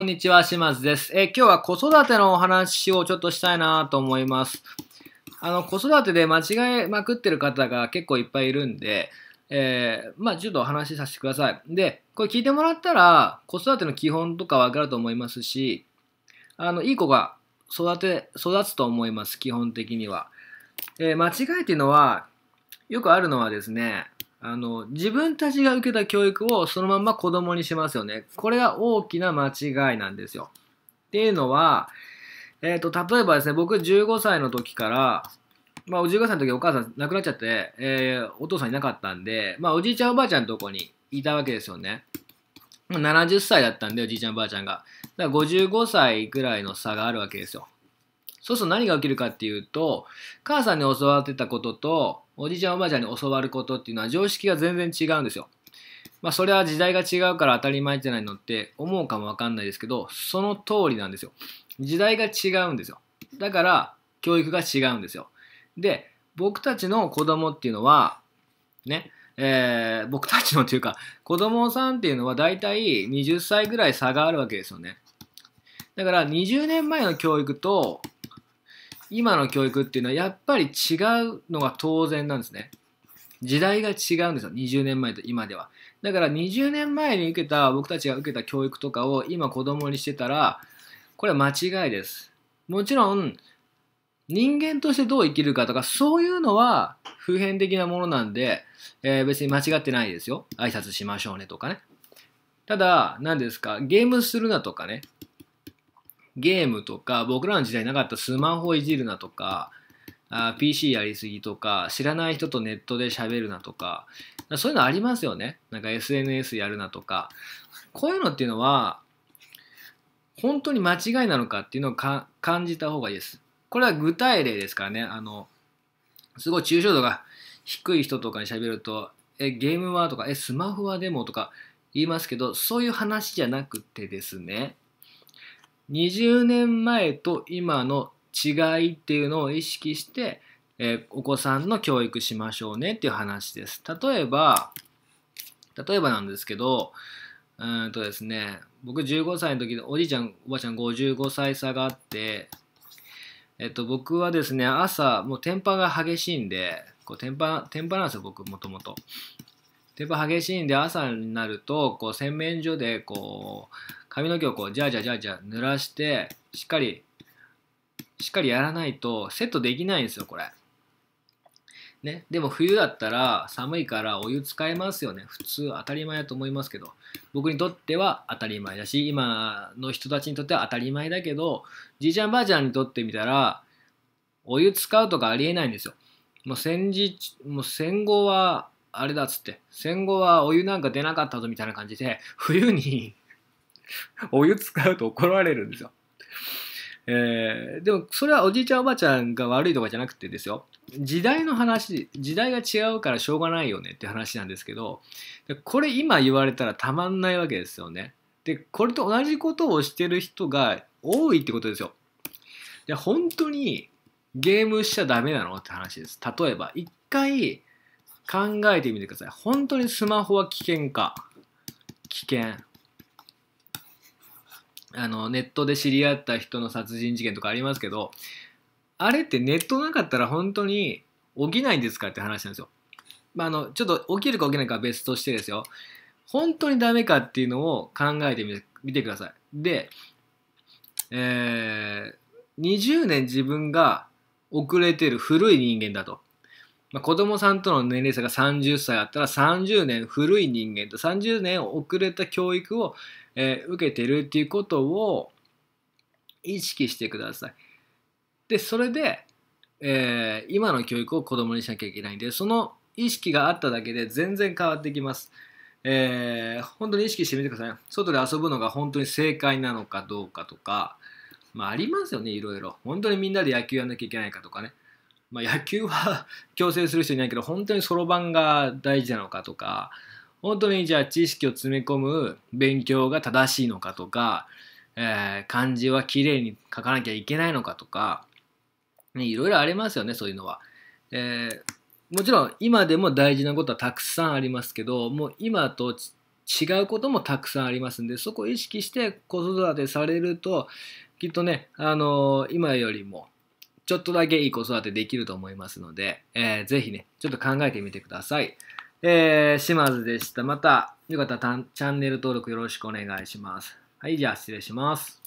こんにちは、島津です。え今日は子育てのお話をちょっとしたいなと思います。あの、子育てで間違えまくってる方が結構いっぱいいるんで、えー、まあ、ちょっとお話しさせてください。で、これ聞いてもらったら、子育ての基本とかわかると思いますし、あの、いい子が育て、育つと思います、基本的には。えー、間違いっていうのは、よくあるのはですね、あの、自分たちが受けた教育をそのまま子供にしますよね。これが大きな間違いなんですよ。っていうのは、えっ、ー、と、例えばですね、僕15歳の時から、まあ、15歳の時お母さん亡くなっちゃって、えー、お父さんいなかったんで、まあ、おじいちゃんおばあちゃんのとこにいたわけですよね。70歳だったんで、おじいちゃんおばあちゃんが。だから55歳くらいの差があるわけですよ。そうすると何が起きるかっていうと、母さんに教わってたことと、おじいちゃんおばあちゃんに教わることっていうのは常識が全然違うんですよ。まあそれは時代が違うから当たり前じゃないのって思うかもわかんないですけど、その通りなんですよ。時代が違うんですよ。だから教育が違うんですよ。で、僕たちの子供っていうのは、ね、えー、僕たちのというか、子供さんっていうのは大体20歳ぐらい差があるわけですよね。だから20年前の教育と今の教育っていうのはやっぱり違うのが当然なんですね。時代が違うんですよ。20年前と今では。だから20年前に受けた、僕たちが受けた教育とかを今子供にしてたら、これは間違いです。もちろん、人間としてどう生きるかとか、そういうのは普遍的なものなんで、えー、別に間違ってないですよ。挨拶しましょうねとかね。ただ、何ですか、ゲームするなとかね、ゲームとか、僕らの時代なかったスマホいじるなとか、あ PC やりすぎとか、知らない人とネットで喋るなとか、そういうのありますよね。なんか SNS やるなとか。こういうのっていうのは、本当に間違いなのかっていうのを感じた方がいいです。これは具体例ですからね。あの、すごい抽象度が低い人とかに喋ると、え、ゲームはとか、え、スマホはでもとか言いますけど、そういう話じゃなくてですね。20年前と今の違いっていうのを意識して、えー、お子さんの教育しましょうねっていう話です。例えば、例えばなんですけど、うんとですね、僕15歳の時でおじいちゃん、おばあちゃん55歳差があって、えっと、僕はですね、朝、もうテンパが激しいんで、こうテンパ、テンパなんですよ、僕、もともと。テンパ激しいんで、朝になると、こう、洗面所で、こう、髪の毛をこうじゃあじゃあじゃあじゃあ濡らしてしっかりしっかりやらないとセットできないんですよこれ。ね、でも冬だったら寒いからお湯使えますよね普通当たり前だと思いますけど僕にとっては当たり前だし今の人たちにとっては当たり前だけどじいちゃんばあちゃんにとってみたらお湯使うとかありえないんですよもう戦時もう戦後はあれだっつって戦後はお湯なんか出なかったぞみたいな感じで冬に お湯使うと怒られるんですよ。えー、でもそれはおじいちゃんおばあちゃんが悪いとかじゃなくてですよ時代の話時代が違うからしょうがないよねって話なんですけどこれ今言われたらたまんないわけですよねでこれと同じことをしてる人が多いってことですよで本当にゲームしちゃダメなのって話です例えば一回考えてみてください本当にスマホは危険か危険あのネットで知り合った人の殺人事件とかありますけどあれってネットなかったら本当に起きないんですかって話なんですよ。まあ、あのちょっと起きるか起きないかは別としてですよ本当にダメかっていうのを考えてみてください。で、えー、20年自分が遅れてる古い人間だと。まあ、子供さんとの年齢差が30歳あったら30年古い人間と30年遅れた教育をえー、受けてるっていうことを意識してください。で、それで、えー、今の教育を子供にしなきゃいけないんで、その意識があっただけで全然変わってきます。えー、本当に意識してみてください。外で遊ぶのが本当に正解なのかどうかとか、まあありますよね、いろいろ。本当にみんなで野球やんなきゃいけないかとかね。まあ野球は強制する人いないけど、本当にそろばんが大事なのかとか、本当にじゃあ知識を詰め込む勉強が正しいのかとか、えー、漢字は綺麗に書かなきゃいけないのかとか、ね、いろいろありますよねそういうのは、えー、もちろん今でも大事なことはたくさんありますけどもう今と違うこともたくさんありますんでそこを意識して子育てされるときっとね、あのー、今よりもちょっとだけいい子育てできると思いますので、えー、ぜひねちょっと考えてみてください。えー、島津でした。また、よかったらチャンネル登録よろしくお願いします。はい、じゃあ失礼します。